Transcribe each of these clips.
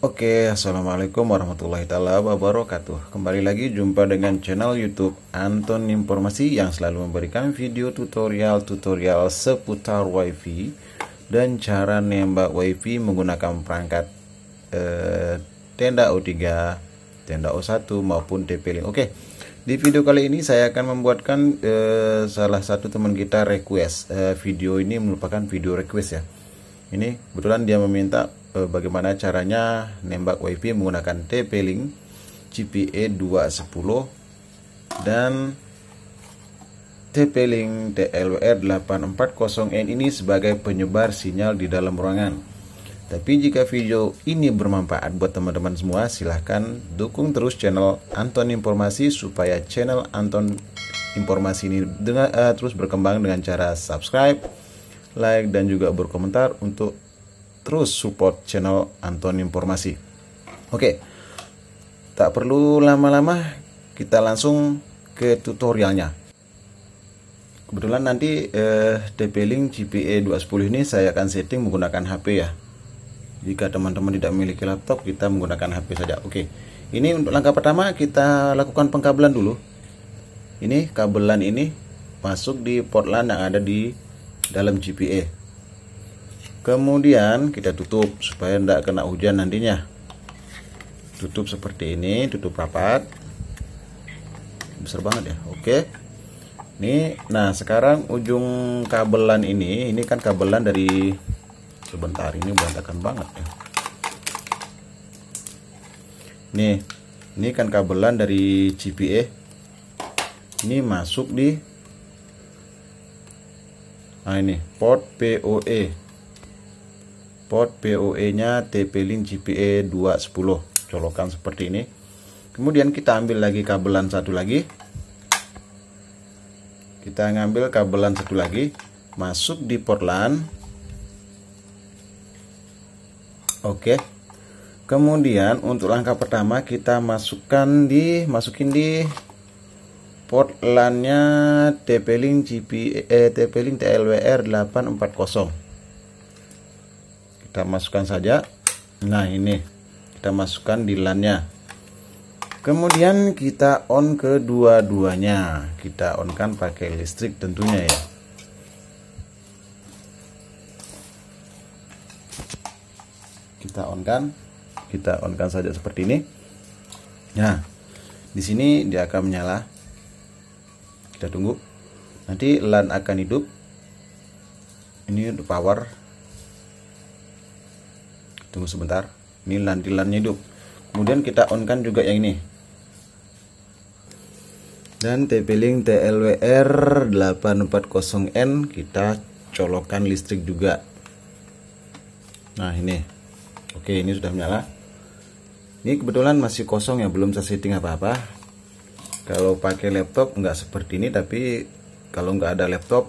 Oke, Assalamualaikum warahmatullahi taala wabarakatuh Kembali lagi jumpa dengan channel youtube Anton Informasi Yang selalu memberikan video tutorial-tutorial seputar wifi Dan cara nembak wifi menggunakan perangkat eh, tenda O3, tenda O1 maupun TP-Link Oke, di video kali ini saya akan membuatkan eh, salah satu teman kita request eh, Video ini merupakan video request ya Ini kebetulan dia meminta eh, bagaimana caranya nembak WiFi menggunakan TP-Link GPE 210 dan TP-Link TLWR 840N ini sebagai penyebar sinyal di dalam ruangan. Tapi jika video ini bermanfaat buat teman-teman semua, silahkan dukung terus channel Anton Informasi supaya channel Anton Informasi ini dengan, uh, eh, terus berkembang dengan cara subscribe, like, dan juga berkomentar untuk terus support channel Anton Informasi. Oke, tak perlu lama-lama, kita langsung ke tutorialnya. Kebetulan nanti eh, DP-Link GPE 210 ini saya akan setting menggunakan HP ya. Jika teman-teman tidak memiliki laptop, kita menggunakan HP saja. Oke, ini untuk langkah pertama kita lakukan pengkabelan dulu. Ini kabelan ini masuk di port LAN yang ada di dalam GPE kemudian kita tutup supaya tidak kena hujan nantinya tutup seperti ini tutup rapat besar banget ya oke ini nah sekarang ujung kabelan ini ini kan kabelan dari sebentar ini berantakan banget ya nih ini kan kabelan dari GPA ini masuk di nah ini port POE port POE nya TP-Link GPE 210 colokan seperti ini kemudian kita ambil lagi kabelan satu lagi kita ngambil kabelan satu lagi masuk di port LAN oke kemudian untuk langkah pertama kita masukkan di masukin di port LAN nya TP-Link GPE eh, TP-Link TLWR 840 kita masukkan saja nah ini kita masukkan di LAN-nya kemudian kita on kedua-duanya kita on kan pakai listrik tentunya ya kita on kan kita on kan saja seperti ini nah di sini dia akan menyala kita tunggu nanti LAN akan hidup ini untuk power tunggu sebentar ini lantilannya hidup kemudian kita on kan juga yang ini dan TP-Link TLWR 840N kita colokan listrik juga nah ini oke ini sudah menyala ini kebetulan masih kosong ya belum saya setting apa-apa kalau pakai laptop nggak seperti ini tapi kalau nggak ada laptop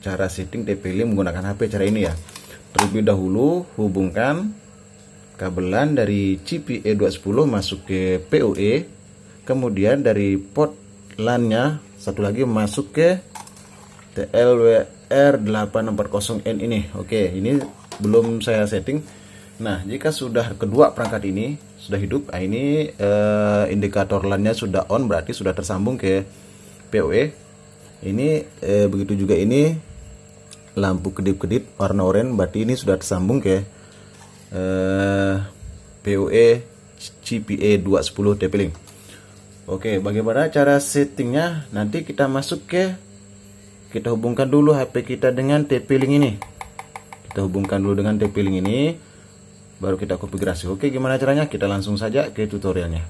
cara setting TP-Link menggunakan HP cara ini ya terlebih dahulu hubungkan kabelan dari CPE 210 masuk ke POE kemudian dari port LAN-nya satu lagi masuk ke TLWR 840N ini oke ini belum saya setting nah jika sudah kedua perangkat ini sudah hidup nah ini eh, indikator LAN-nya sudah on berarti sudah tersambung ke POE ini eh, begitu juga ini lampu kedip-kedip warna oranye berarti ini sudah tersambung ke PUE GPA 210 DP-Link. Oke, bagaimana cara settingnya? Nanti kita masuk ke kita hubungkan dulu HP kita dengan TP-Link ini. Kita hubungkan dulu dengan TP-Link ini baru kita konfigurasi. Oke, gimana caranya? Kita langsung saja ke tutorialnya.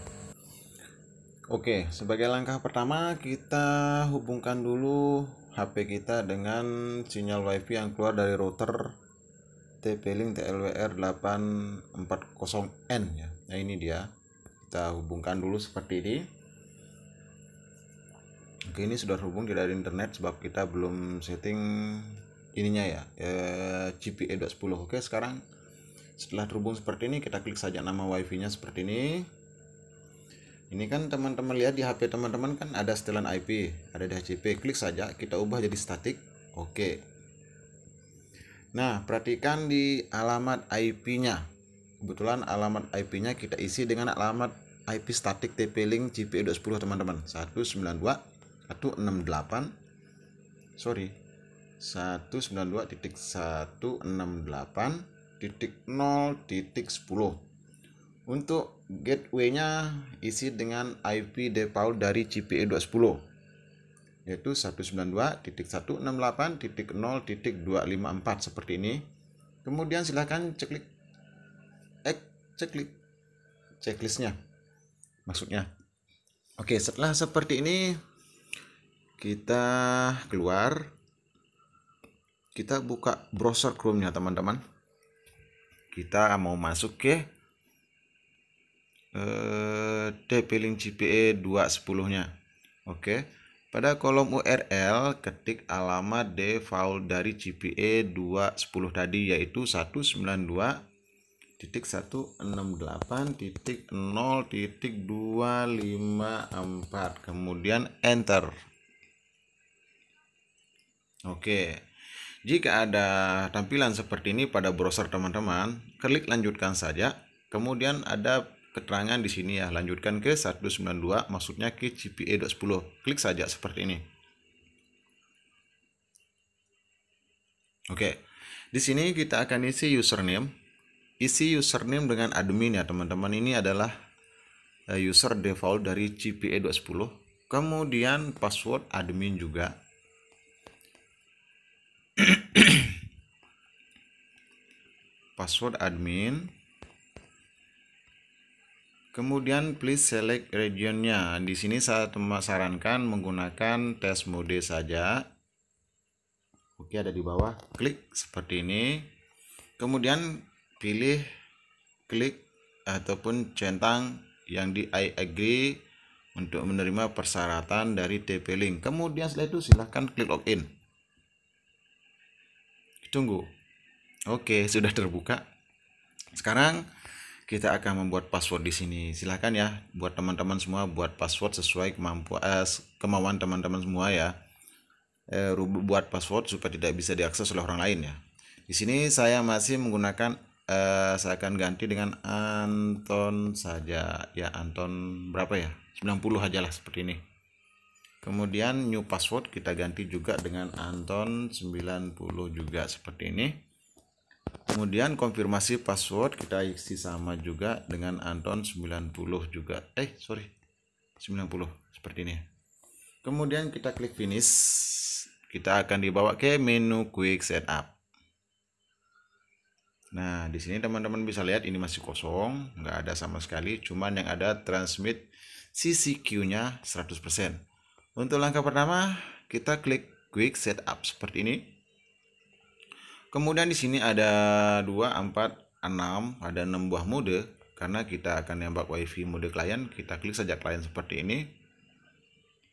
Oke, sebagai langkah pertama kita hubungkan dulu HP kita dengan sinyal WiFi yang keluar dari router ST link TLWR 840N ya. Nah ini dia. Kita hubungkan dulu seperti ini. Oke ini sudah terhubung tidak ada internet sebab kita belum setting ininya ya eh, GPE.10. oke sekarang setelah terhubung seperti ini kita klik saja nama wifi nya seperti ini ini kan teman-teman lihat di HP teman-teman kan ada setelan IP ada DHCP. klik saja kita ubah jadi statik oke Nah, perhatikan di alamat IP-nya. Kebetulan alamat IP-nya kita isi dengan alamat IP static TP-Link GPE210 teman-teman. 192.168 sorry 192.168.0.10 untuk gateway-nya isi dengan IP default dari GPE210 yaitu 192.168.0.254 seperti ini. Kemudian silahkan ceklik eh, ceklik checklistnya. Maksudnya. Oke, setelah seperti ini kita keluar kita buka browser Chrome-nya teman-teman. Kita mau masuk ke eh, dp-link GPE 210-nya. Oke. Okay pada kolom URL, ketik alamat default dari GPA 210 tadi yaitu 192 168 titik titik 254 kemudian enter oke jika ada tampilan seperti ini pada browser teman-teman klik lanjutkan saja kemudian ada keterangan di sini ya. Lanjutkan ke 192, maksudnya ke GPA Klik saja seperti ini. Oke. Di sini kita akan isi username. Isi username dengan admin ya, teman-teman. Ini adalah eh, user default dari GPA Kemudian password admin juga. password admin Kemudian please select regionnya. Di sini saya sarankan menggunakan test mode saja. Oke, ada di bawah. Klik seperti ini. Kemudian pilih klik ataupun centang yang di I agree untuk menerima persyaratan dari TP Link. Kemudian setelah itu silahkan klik login. Tunggu. Oke, sudah terbuka. Sekarang kita akan membuat password di sini. Silahkan ya buat teman-teman semua buat password sesuai kemampuan eh, kemauan teman-teman semua ya. Eh, buat password supaya tidak bisa diakses oleh orang lain ya. Di sini saya masih menggunakan eh, saya akan ganti dengan Anton saja ya Anton berapa ya? 90 aja lah seperti ini. Kemudian new password kita ganti juga dengan Anton 90 juga seperti ini kemudian konfirmasi password kita isi sama juga dengan Anton 90 juga eh sorry 90 seperti ini ya. kemudian kita klik finish kita akan dibawa ke menu quick setup Nah, di sini teman-teman bisa lihat ini masih kosong, nggak ada sama sekali, cuman yang ada transmit CCQ-nya 100%. Untuk langkah pertama, kita klik quick setup seperti ini. Kemudian di sini ada 2, 4, 6, ada 6 buah mode. Karena kita akan nembak wifi mode klien, kita klik saja klien seperti ini.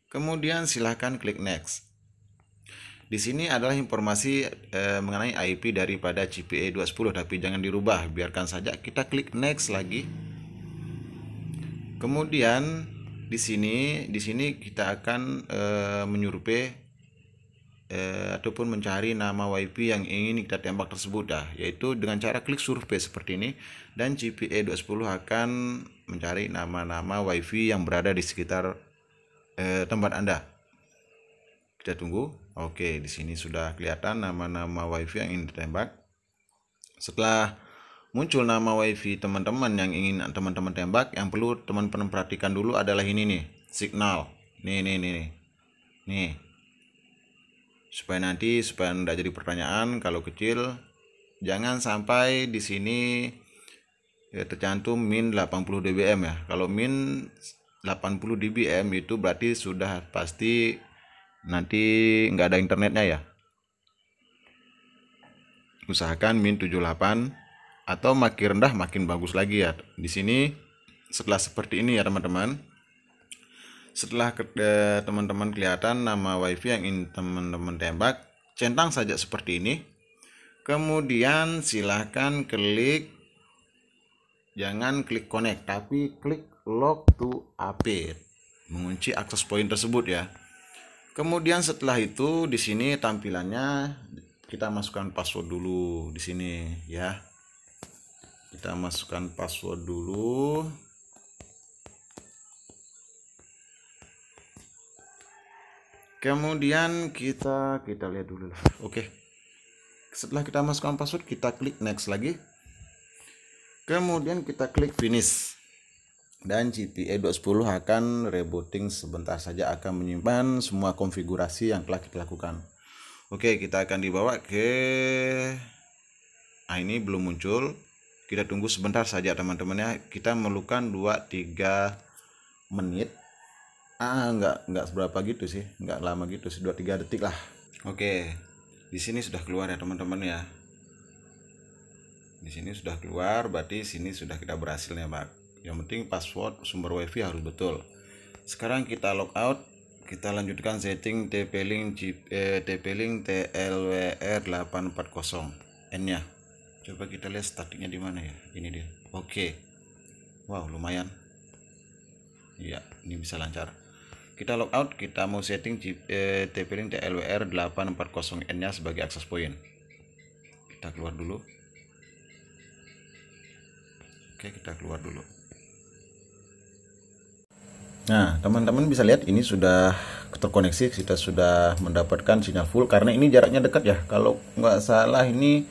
Kemudian silahkan klik next. Di sini adalah informasi eh, mengenai IP daripada CPE 210 tapi jangan dirubah, biarkan saja kita klik next lagi. Kemudian di sini di sini kita akan e, eh, menyurupai eh, ataupun mencari nama WiFi yang ingin kita tembak tersebut dah yaitu dengan cara klik survei seperti ini dan GPA 210 akan mencari nama-nama WiFi yang berada di sekitar eh, tempat Anda kita tunggu oke di sini sudah kelihatan nama-nama WiFi yang ingin ditembak setelah muncul nama WiFi teman-teman yang ingin teman-teman tembak yang perlu teman-teman perhatikan dulu adalah ini nih signal nih nih nih nih, nih supaya nanti supaya tidak jadi pertanyaan kalau kecil jangan sampai di sini ya, tercantum min 80 dBm ya kalau min 80 dBm itu berarti sudah pasti nanti nggak ada internetnya ya usahakan min 78 atau makin rendah makin bagus lagi ya di sini setelah seperti ini ya teman-teman setelah eh, teman-teman kelihatan nama wifi yang ingin teman-teman tembak, centang saja seperti ini. Kemudian silahkan klik, jangan klik connect, tapi klik log to AP Mengunci akses point tersebut ya. Kemudian setelah itu di sini tampilannya kita masukkan password dulu di sini ya. Kita masukkan password dulu. kemudian kita kita lihat dulu lah oke okay. setelah kita masukkan password kita klik next lagi kemudian kita klik finish dan GTA 210 akan rebooting sebentar saja akan menyimpan semua konfigurasi yang telah kita lakukan Oke kita akan dibawa ke nah, ini belum muncul kita tunggu sebentar saja teman-teman ya kita memerlukan 2-3 menit ah nggak nggak seberapa gitu sih nggak lama gitu sih dua tiga detik lah oke di sini sudah keluar ya teman-teman ya di sini sudah keluar berarti sini sudah kita berhasil ya pak yang penting password sumber wifi harus betul sekarang kita out, kita lanjutkan setting tp-link eh, tp-link tlwr840 n nya coba kita lihat statiknya di mana ya ini dia oke wow lumayan iya ini bisa lancar kita logout kita mau setting TP-Link TLWR 840N nya sebagai akses point kita keluar dulu oke kita keluar dulu nah teman-teman bisa lihat ini sudah terkoneksi kita sudah mendapatkan sinyal full karena ini jaraknya dekat ya kalau nggak salah ini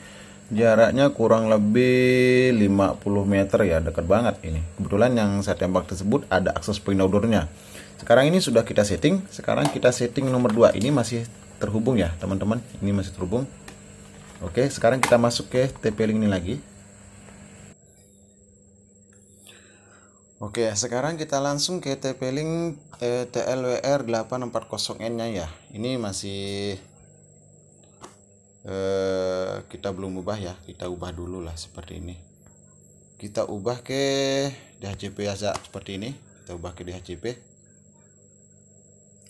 jaraknya kurang lebih 50 meter ya dekat banget ini kebetulan yang saya tembak tersebut ada akses point outdoornya sekarang ini sudah kita setting sekarang kita setting nomor 2 ini masih terhubung ya teman-teman ini masih terhubung oke sekarang kita masuk ke TP link ini lagi oke sekarang kita langsung ke TP link eh, TLWR 840N nya ya ini masih eh, kita belum ubah ya kita ubah dulu lah seperti ini kita ubah ke DHCP ya seperti ini kita ubah ke DHCP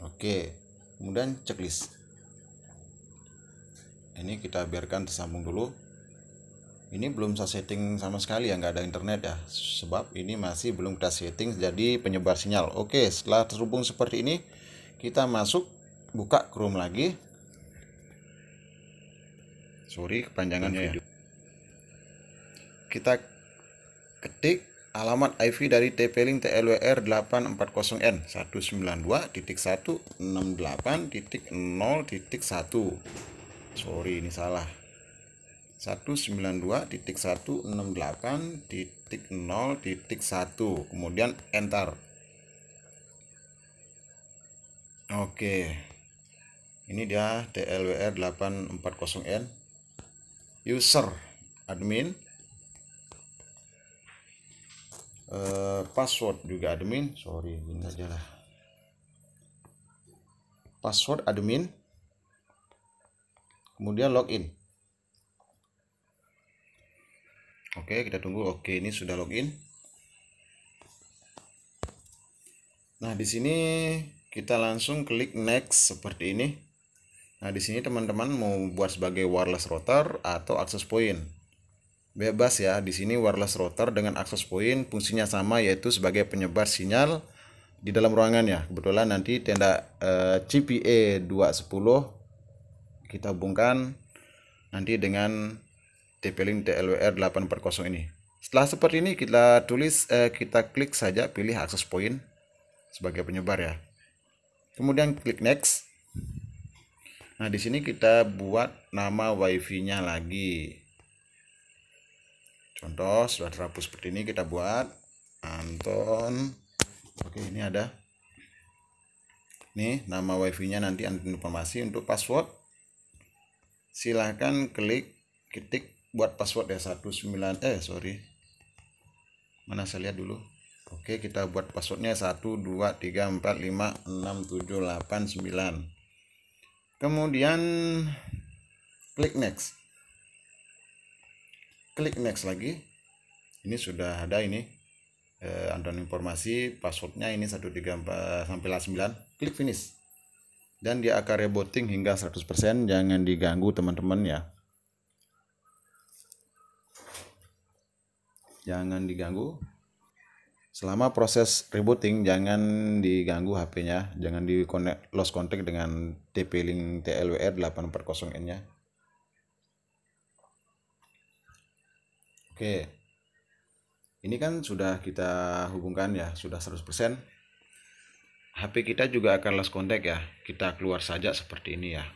Oke, kemudian checklist. Ini kita biarkan tersambung dulu. Ini belum saya setting sama sekali ya, nggak ada internet ya. Sebab ini masih belum kita setting jadi penyebar sinyal. Oke, setelah terhubung seperti ini, kita masuk, buka Chrome lagi. Sorry kepanjangannya ya. Kita ketik alamat IV dari TP Link TLWR 840N 192.168.0.1 sorry ini salah 192.168.0.1 kemudian enter oke ini dia TLWR 840N user admin Eh, password juga admin sorry ini aja lah password admin kemudian login oke kita tunggu oke ini sudah login nah di sini kita langsung klik next seperti ini nah di sini teman-teman mau buat sebagai wireless router atau access point bebas ya. Di sini wireless router dengan akses point fungsinya sama yaitu sebagai penyebar sinyal di dalam ruangan ya. Kebetulan nanti tenda eh, 210 kita hubungkan nanti dengan TP-Link TLWR 840 ini. Setelah seperti ini kita tulis eh, kita klik saja pilih akses point sebagai penyebar ya. Kemudian klik next. Nah, di sini kita buat nama WiFi-nya lagi contoh sudah terhapus seperti ini kita buat Anton oke ini ada nih nama wifi nya nanti Anton informasi untuk password silahkan klik ketik buat password ya 19 eh sorry mana saya lihat dulu Oke kita buat passwordnya 1 2 3 4 5 6 7 8 9 kemudian klik next klik next lagi ini sudah ada ini eh, anton informasi passwordnya ini 134 sampai 9 klik finish dan dia akan rebooting hingga 100% jangan diganggu teman-teman ya jangan diganggu selama proses rebooting jangan diganggu HP-nya jangan di connect, lost contact dengan TP-Link TLWR 840N nya Oke. Ini kan sudah kita hubungkan ya, sudah 100%. HP kita juga akan lost contact ya. Kita keluar saja seperti ini ya.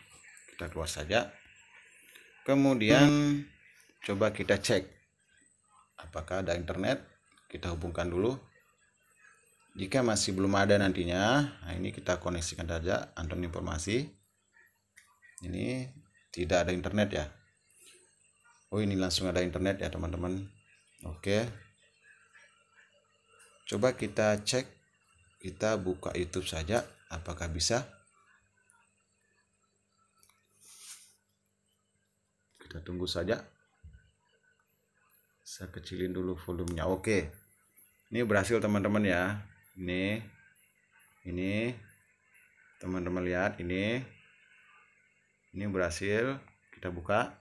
Kita keluar saja. Kemudian coba kita cek apakah ada internet. Kita hubungkan dulu. Jika masih belum ada nantinya, nah ini kita koneksikan saja anton informasi. Ini tidak ada internet ya. Oh ini langsung ada internet ya teman-teman Oke Coba kita cek Kita buka YouTube saja Apakah bisa Kita tunggu saja Saya kecilin dulu volumenya Oke Ini berhasil teman-teman ya Ini Ini Teman-teman lihat ini Ini berhasil Kita buka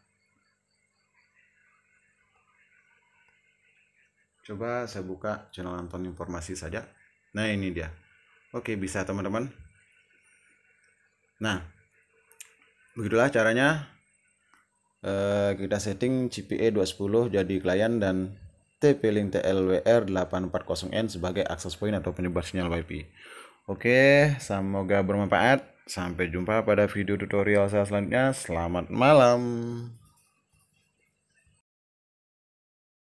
Coba saya buka channel Anton Informasi saja. Nah, ini dia. Oke, bisa teman-teman. Nah, begitulah caranya e, kita setting GPE 210 jadi klien dan TP-Link TLWR 840N sebagai akses point atau penyebar sinyal WiFi. Oke, semoga bermanfaat. Sampai jumpa pada video tutorial saya selanjutnya. Selamat malam.